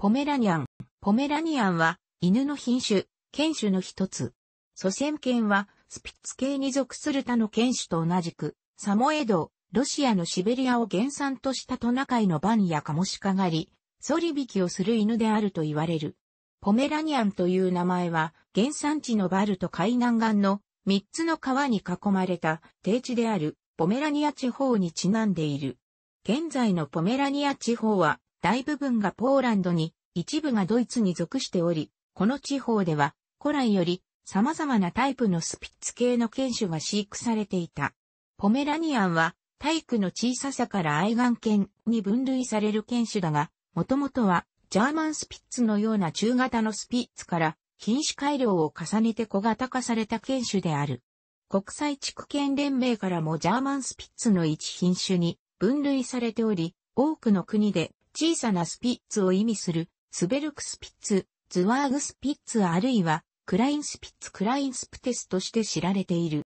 ポメラニアン。ポメラニアンは犬の品種、犬種の一つ。祖先犬はスピッツ系に属する他の犬種と同じく、サモエド、ロシアのシベリアを原産としたトナカイのバンやカモシカ狩り、ソリ引きをする犬であると言われる。ポメラニアンという名前は、原産地のバルト海南岸の3つの川に囲まれた低地であるポメラニア地方にちなんでいる。現在のポメラニア地方は大部分がポーランドに、一部がドイツに属しており、この地方では、古来より様々なタイプのスピッツ系の犬種が飼育されていた。ポメラニアンは、体育の小ささから愛玩犬に分類される犬種だが、もともとは、ジャーマンスピッツのような中型のスピッツから、品種改良を重ねて小型化された犬種である。国際地区犬連盟からもジャーマンスピッツの一品種に分類されており、多くの国で小さなスピッツを意味する、スベルクスピッツ、ズワーグスピッツあるいは、クラインスピッツクラインスプテスとして知られている。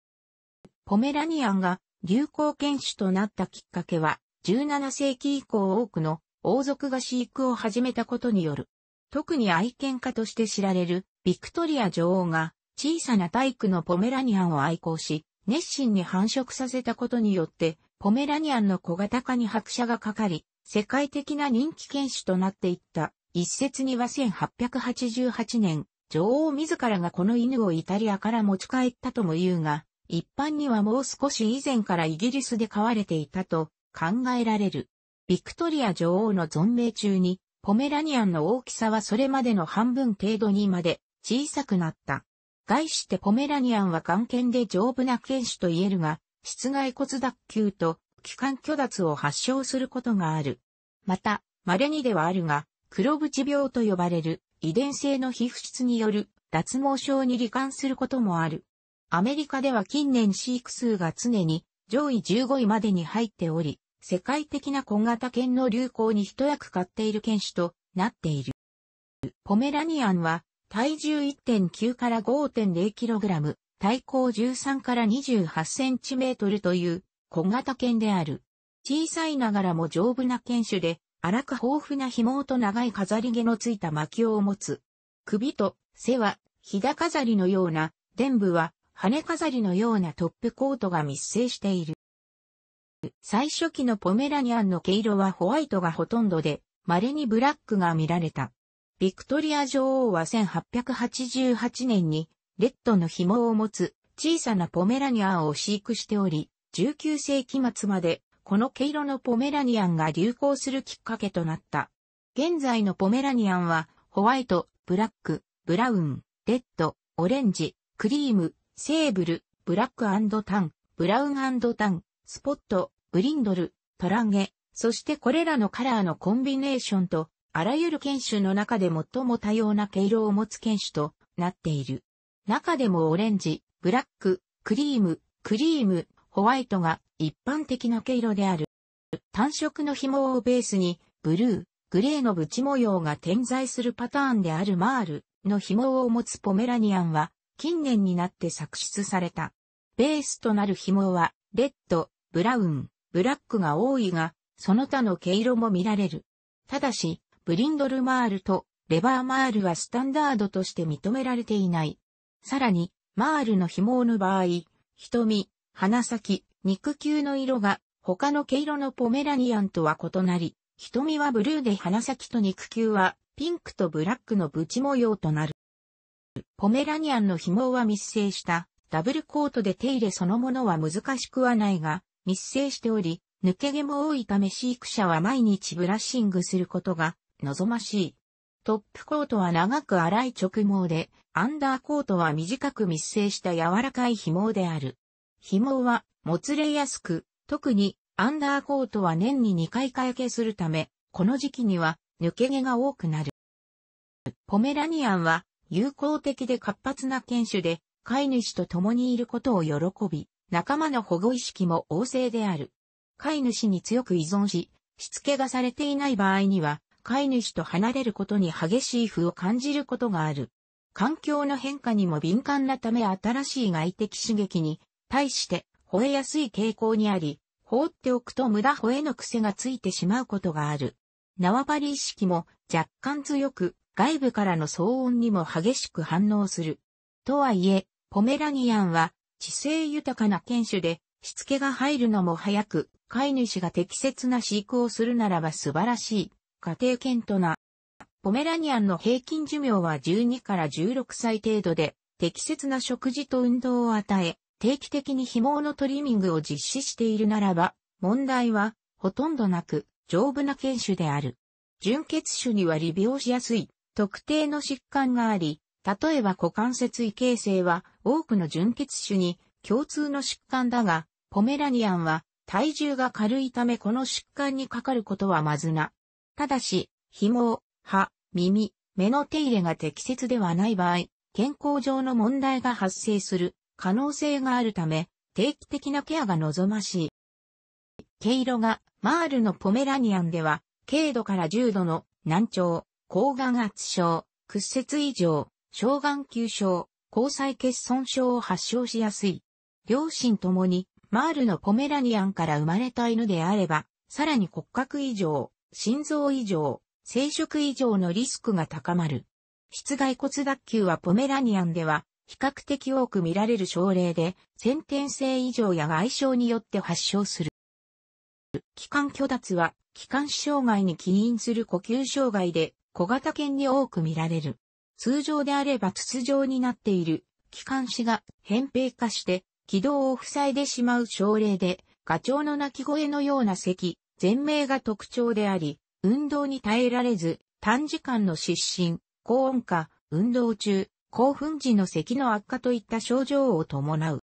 ポメラニアンが流行犬種となったきっかけは、17世紀以降多くの王族が飼育を始めたことによる。特に愛犬家として知られるビクトリア女王が小さな体育のポメラニアンを愛好し、熱心に繁殖させたことによって、ポメラニアンの小型化に拍車がかかり、世界的な人気犬種となっていった。一説には1888年、女王自らがこの犬をイタリアから持ち帰ったとも言うが、一般にはもう少し以前からイギリスで飼われていたと考えられる。ビクトリア女王の存命中に、ポメラニアンの大きさはそれまでの半分程度にまで小さくなった。外してポメラニアンは眼犬で丈夫な犬種と言えるが、室外骨脱臼と気管虚脱を発症することがある。また、稀にではあるが、黒縁病と呼ばれる遺伝性の皮膚質による脱毛症に罹患することもある。アメリカでは近年飼育数が常に上位15位までに入っており、世界的な小型犬の流行に一役買っている犬種となっている。ポメラニアンは体重1.9から 5.0kg、体高13から28センチメートルという小型犬である。小さいながらも丈夫な犬種で、荒く豊富な紐と長い飾り毛のついた巻きを持つ。首と背は、ひだ飾りのような、伝部は、羽飾りのようなトップコートが密生している。最初期のポメラニアンの毛色はホワイトがほとんどで、稀にブラックが見られた。ビクトリア女王は1888年に、レッドの紐を持つ小さなポメラニアンを飼育しており、19世紀末まで、この毛色のポメラニアンが流行するきっかけとなった。現在のポメラニアンは、ホワイト、ブラック、ブラウン、レッド、オレンジ、クリーム、セーブル、ブラックタン、ブラウンタン、スポット、ブリンドル、トランゲ、そしてこれらのカラーのコンビネーションと、あらゆる犬種の中で最も多様な毛色を持つ犬種となっている。中でもオレンジ、ブラック、クリーム、クリーム、ホワイトが一般的な毛色である。単色の紐をベースに、ブルー、グレーのブチ模様が点在するパターンであるマールの紐を持つポメラニアンは、近年になって作出された。ベースとなる紐は、レッド、ブラウン、ブラックが多いが、その他の毛色も見られる。ただし、ブリンドルマールとレバーマールはスタンダードとして認められていない。さらに、マールの紐の場合、瞳、鼻先、肉球の色が他の毛色のポメラニアンとは異なり、瞳はブルーで鼻先と肉球はピンクとブラックのブチ模様となる。ポメラニアンの紐は密生したダブルコートで手入れそのものは難しくはないが、密生しており、抜け毛も多いため飼育者は毎日ブラッシングすることが望ましい。トップコートは長く粗い直毛で、アンダーコートは短く密生した柔らかい紐である。紐はもつれやすく、特にアンダーコートは年に2回会けするため、この時期には抜け毛が多くなる。ポメラニアンは友好的で活発な犬種で、飼い主と共にいることを喜び、仲間の保護意識も旺盛である。飼い主に強く依存し、しつけがされていない場合には、飼い主と離れることに激しい負を感じることがある。環境の変化にも敏感なため新しい外的刺激に対して、吠えやすい傾向にあり、放っておくと無駄吠えの癖がついてしまうことがある。縄張り意識も若干強く、外部からの騒音にも激しく反応する。とはいえ、ポメラニアンは知性豊かな犬種で、しつけが入るのも早く、飼い主が適切な飼育をするならば素晴らしい、家庭犬とな。ポメラニアンの平均寿命は12から16歳程度で、適切な食事と運動を与え、定期的に紐のトリミングを実施しているならば、問題はほとんどなく丈夫な犬種である。純血種には利病しやすい特定の疾患があり、例えば股関節異形成は多くの純血種に共通の疾患だが、ポメラニアンは体重が軽いためこの疾患にかかることはまずな。ただし、紐、歯、耳、目の手入れが適切ではない場合、健康上の問題が発生する可能性があるため、定期的なケアが望ましい。毛色が、マールのポメラニアンでは、軽度から重度の難聴、抗眼圧症、屈折異常、小眼球症、交際欠損症を発症しやすい。両親ともに、マールのポメラニアンから生まれた犬であれば、さらに骨格異常、心臓異常、生殖異常のリスクが高まる。室外骨脱臼はポメラニアンでは比較的多く見られる症例で、先天性異常や外傷によって発症する。気管虚脱は、気管支障害に起因する呼吸障害で、小型犬に多く見られる。通常であれば筒状になっている気管支が扁平化して軌道を塞いでしまう症例で、ガチョウの鳴き声のような咳、全鳴が特徴であり、運動に耐えられず、短時間の失神、高温化、運動中、興奮時の咳の悪化といった症状を伴う。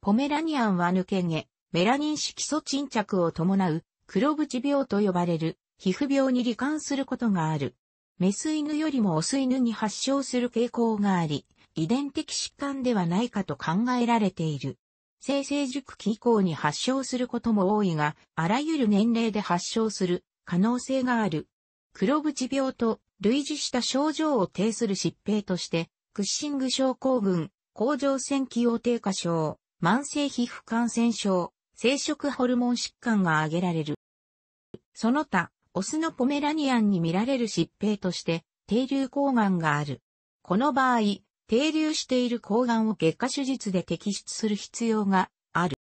ポメラニアンは抜け毛、メラニン色素沈着を伴う、黒縁病と呼ばれる、皮膚病に罹患することがある。メス犬よりもオス犬に発症する傾向があり、遺伝的疾患ではないかと考えられている。性成熟期以降に発症することも多いが、あらゆる年齢で発症する可能性がある。黒縁病と類似した症状を呈する疾病として、クッシング症候群、甲状腺気用低下症、慢性皮膚感染症、生殖ホルモン疾患が挙げられる。その他、オスのポメラニアンに見られる疾病として、低流抗がんがある。この場合、低流している抗がんを外科手術で摘出する必要がある。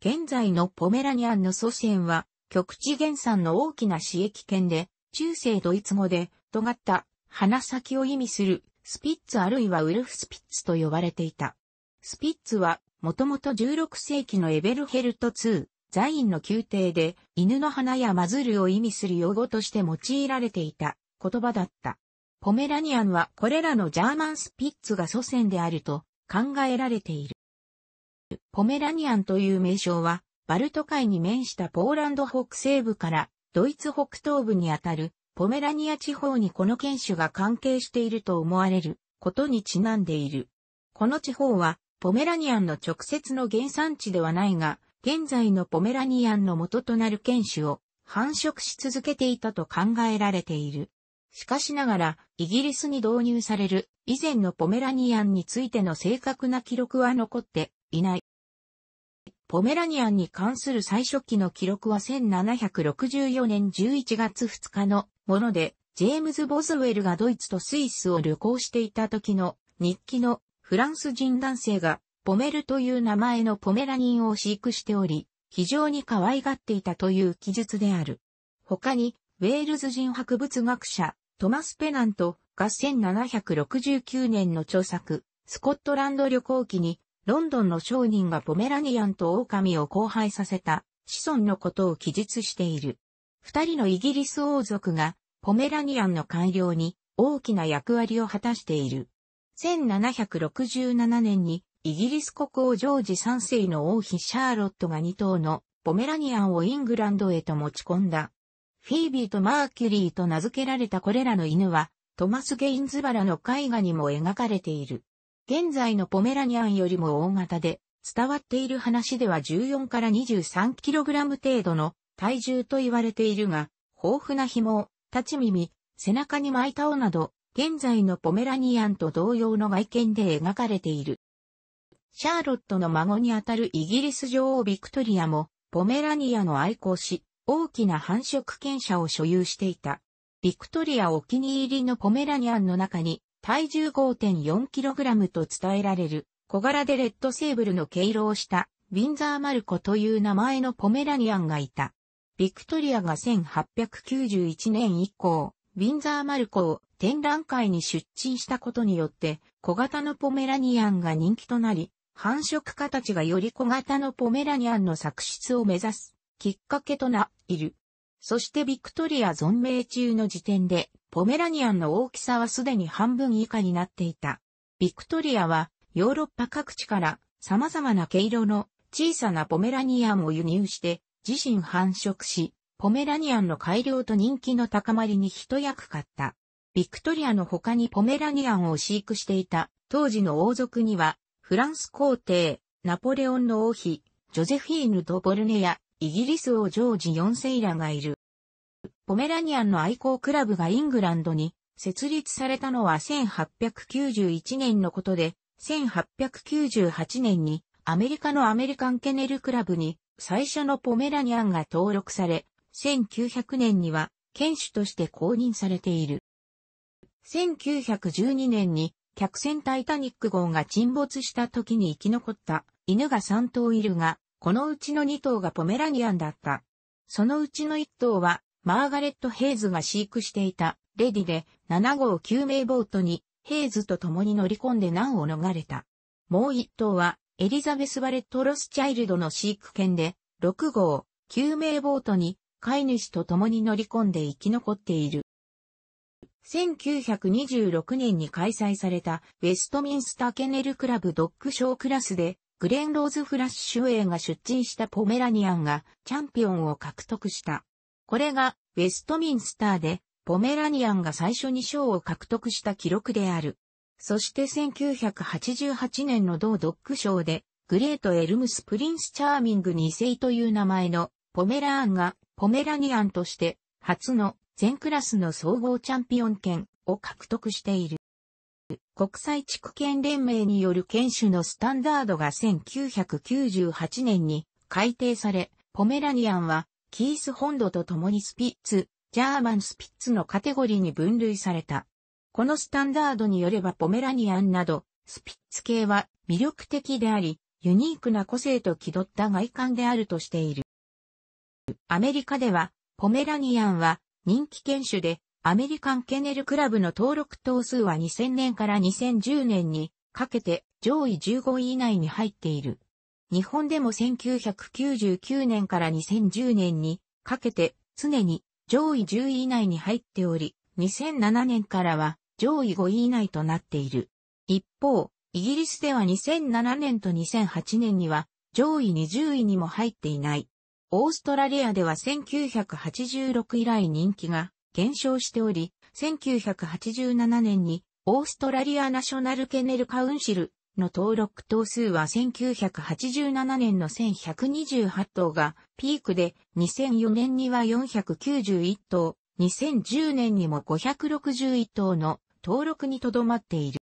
現在のポメラニアンの祖先は、極地原産の大きな刺激犬で、中世ドイツ語で、尖った、鼻先を意味する、スピッツあるいはウルフスピッツと呼ばれていた。スピッツは、もともと16世紀のエベルヘルト2、ザインの宮廷で、犬の鼻やマズルを意味する用語として用いられていた言葉だった。ポメラニアンはこれらのジャーマンスピッツが祖先であると考えられている。ポメラニアンという名称は、バルト海に面したポーランド北西部からドイツ北東部にあたるポメラニア地方にこの犬種が関係していると思われることにちなんでいる。この地方は、ポメラニアンの直接の原産地ではないが、現在のポメラニアンの元となる犬種を繁殖し続けていたと考えられている。しかしながら、イギリスに導入される以前のポメラニアンについての正確な記録は残っていない。ポメラニアンに関する最初期の記録は1764年11月2日のもので、ジェームズ・ボズウェルがドイツとスイスを旅行していた時の日記のフランス人男性がポメルという名前のポメラニンを飼育しており、非常に可愛がっていたという記述である。他に、ウェールズ人博物学者、トマス・ペナントが1769年の著作、スコットランド旅行記にロンドンの商人がポメラニアンと狼を交配させた子孫のことを記述している。二人のイギリス王族がポメラニアンの改良に大きな役割を果たしている。1767年にイギリス国王ジョージ3世の王妃シャーロットが2頭のポメラニアンをイングランドへと持ち込んだ。フィービーとマーキュリーと名付けられたこれらの犬はトマス・ゲインズバラの絵画にも描かれている。現在のポメラニアンよりも大型で、伝わっている話では14から 23kg 程度の体重と言われているが、豊富な紐、立ち耳、背中に巻いた尾など、現在のポメラニアンと同様の外見で描かれている。シャーロットの孫にあたるイギリス女王ビクトリアも、ポメラニアの愛好し、大きな繁殖犬舎を所有していた。ビクトリアお気に入りのポメラニアンの中に、体重 5.4kg と伝えられる小柄でレッドセーブルの毛色をしたウィンザー・マルコという名前のポメラニアンがいた。ビクトリアが1891年以降、ウィンザー・マルコを展覧会に出陳したことによって、小型のポメラニアンが人気となり、繁殖家たちがより小型のポメラニアンの作出を目指すきっかけとないる。そしてビクトリア存命中の時点で、ポメラニアンの大きさはすでに半分以下になっていた。ビクトリアは、ヨーロッパ各地から様々な毛色の小さなポメラニアンを輸入して自身繁殖し、ポメラニアンの改良と人気の高まりに一役買った。ビクトリアの他にポメラニアンを飼育していた当時の王族には、フランス皇帝、ナポレオンの王妃、ジョゼフィーヌ・ド・ボルネや、イギリス王ジョージ4世らがいる。ポメラニアンの愛好クラブがイングランドに設立されたのは1891年のことで、1898年にアメリカのアメリカンケネルクラブに最初のポメラニアンが登録され、1900年には犬種として公認されている。1912年に客船タイタニック号が沈没した時に生き残った犬が3頭いるが、このうちの2頭がポメラニアンだった。そのうちの1頭は、マーガレット・ヘイズが飼育していた、レディで、7号救命ボートに、ヘイズと共に乗り込んで難を逃れた。もう1頭は、エリザベス・バレット・ロスチャイルドの飼育犬で、6号、救命ボートに、飼い主と共に乗り込んで生き残っている。1926年に開催されたウェストミンスターケネルクラブドッグショークラスでグレン・ローズ・フラッシュウェイが出陳したポメラニアンがチャンピオンを獲得した。これがウェストミンスターでポメラニアンが最初に賞を獲得した記録である。そして1988年の同ドッグ賞でグレート・エルムス・プリンス・チャーミング2世という名前のポメラーンがポメラニアンとして初の全クラスの総合チャンピオン権を獲得している。国際地区連盟による犬種のスタンダードが1998年に改定され、ポメラニアンはキース本土と共にスピッツ、ジャーマンスピッツのカテゴリーに分類された。このスタンダードによればポメラニアンなど、スピッツ系は魅力的であり、ユニークな個性と気取った外観であるとしている。アメリカでは、ポメラニアンは人気犬種でアメリカンケネルクラブの登録頭数は2000年から2010年にかけて上位15位以内に入っている。日本でも1999年から2010年にかけて常に上位10位以内に入っており、2007年からは上位5位以内となっている。一方、イギリスでは2007年と2008年には上位20位にも入っていない。オーストラリアでは1986以来人気が減少しており、1987年にオーストラリアナショナルケネルカウンシルの登録頭数は1987年の1128頭がピークで2004年には491頭、2010年にも561頭の登録にとどまっている。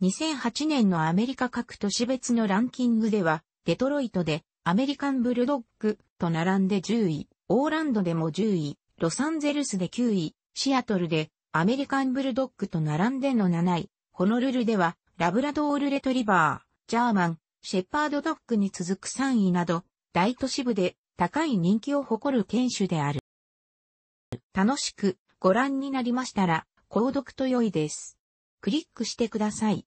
2008年のアメリカ各都市別のランキングでは、デトロイトでアメリカンブルドッグと並んで10位、オーランドでも10位、ロサンゼルスで9位、シアトルでアメリカンブルドッグと並んでの7位、ホノルルではラブラドールレトリバー、ジャーマン、シェパードドッグに続く3位など、大都市部で高い人気を誇る犬種である。楽しくご覧になりましたら、購読と良いです。クリックしてください。